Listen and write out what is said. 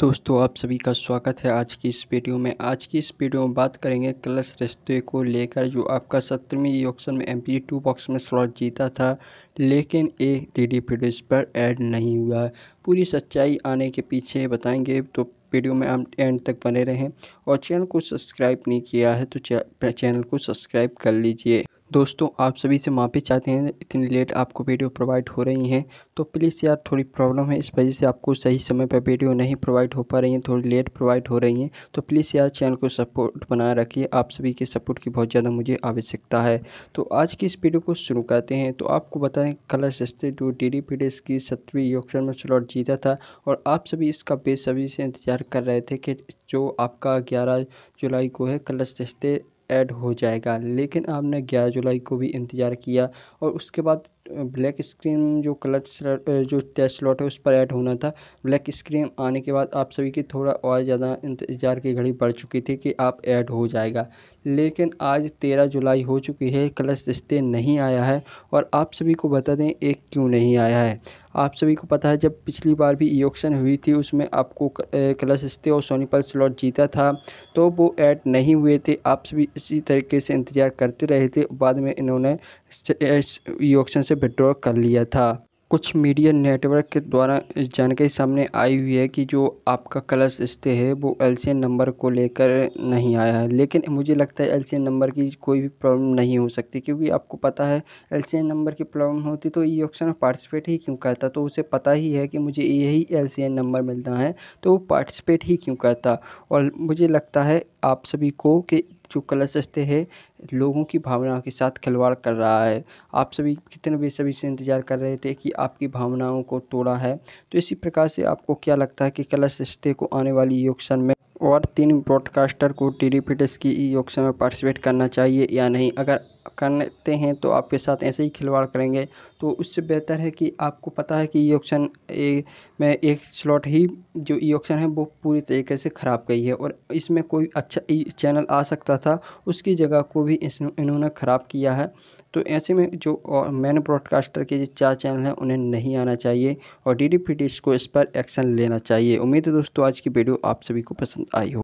दोस्तों आप सभी का स्वागत है आज की इस वीडियो में आज की इस वीडियो में बात करेंगे क्लस रिश्ते को लेकर जो आपका सत्रहवीं ऑप्शन में एम टू बॉक्स में स्लॉट जीता था लेकिन एक डी डी फीडिस पर ऐड नहीं हुआ पूरी सच्चाई आने के पीछे बताएंगे तो वीडियो में हम एंड तक बने रहें और चैनल को सब्सक्राइब नहीं किया है तो चैनल को सब्सक्राइब कर लीजिए दोस्तों आप सभी से माफ़ी चाहते हैं इतनी लेट आपको वीडियो प्रोवाइड हो रही हैं तो प्लीज़ यार थोड़ी प्रॉब्लम है इस वजह से आपको सही समय पर वीडियो नहीं प्रोवाइड हो पा रही हैं थोड़ी लेट प्रोवाइड हो रही हैं तो प्लीज़ यार चैनल को सपोर्ट बनाए रखिए आप सभी के सपोर्ट की बहुत ज़्यादा मुझे आवश्यकता है तो आज की इस वीडियो को शुरू करते हैं तो आपको बताएँ कलर सस्ते टू डी डी की सत्रहवीं में स्लॉट जीता था और आप सभी इसका बेसब्री से इंतजार कर रहे थे कि जो आपका ग्यारह जुलाई को है कलर सस्ते ऐड हो जाएगा लेकिन आपने ग्यारह जुलाई को भी इंतज़ार किया और उसके बाद ब्लैक स्क्रीन जो कलर जो टेस्ट स्लॉट है उस पर ऐड होना था ब्लैक स्क्रीन आने के बाद आप सभी की थोड़ा और ज़्यादा इंतज़ार की घड़ी बढ़ चुकी थी कि आप ऐड हो जाएगा लेकिन आज तेरह जुलाई हो चुकी है कलर स्टे नहीं आया है और आप सभी को बता दें एक क्यों नहीं आया है आप सभी को पता है जब पिछली बार भी इलेक्शन हुई थी उसमें आपको कलशस्ते और सोनीपल स्लॉट जीता था तो वो ऐड नहीं हुए थे आप सभी इसी तरीके से इंतज़ार करते रहे थे बाद में इन्होंने इलेक्शन से विड्रॉ कर लिया था कुछ मीडिया नेटवर्क के द्वारा इस जानकारी सामने आई हुई है कि जो आपका कलर्स स्टे है वो एल नंबर को लेकर नहीं आया है लेकिन मुझे लगता है एल नंबर की कोई भी प्रॉब्लम नहीं हो सकती क्योंकि आपको पता है एल नंबर की प्रॉब्लम होती तो ये ऑप्शन पार्टिसिपेट ही क्यों करता तो उसे पता ही है कि मुझे यही एल नंबर मिलना है तो वो पार्टिसिपेट ही क्यों करता और मुझे लगता है आप सभी को कि जो कला सस्ते है लोगों की भावनाओं के साथ खिलवाड़ कर रहा है आप सभी कितने सभी से इंतज़ार कर रहे थे कि आपकी भावनाओं को तोड़ा है तो इसी प्रकार से आपको क्या लगता है कि कला सस्ते को आने वाली योगसन में और तीन ब्रॉडकास्टर को टी डी की योगसन में पार्टिसिपेट करना चाहिए या नहीं अगर करते हैं तो आपके साथ ऐसे ही खिलवाड़ करेंगे तो उससे बेहतर है कि आपको पता है कि ई ऑक्शन में एक स्लॉट ही जो ई ऑक्शन है वो पूरी तरीके से ख़राब गई है और इसमें कोई अच्छा ई चैनल आ सकता था उसकी जगह को भी इस इन्होंने ख़राब किया है तो ऐसे में जो मैन ब्रॉडकास्टर के जो चार चैनल हैं उन्हें नहीं आना चाहिए और डी डी को इस पर एक्शन लेना चाहिए उम्मीद है दोस्तों आज की वीडियो आप सभी को पसंद आई हो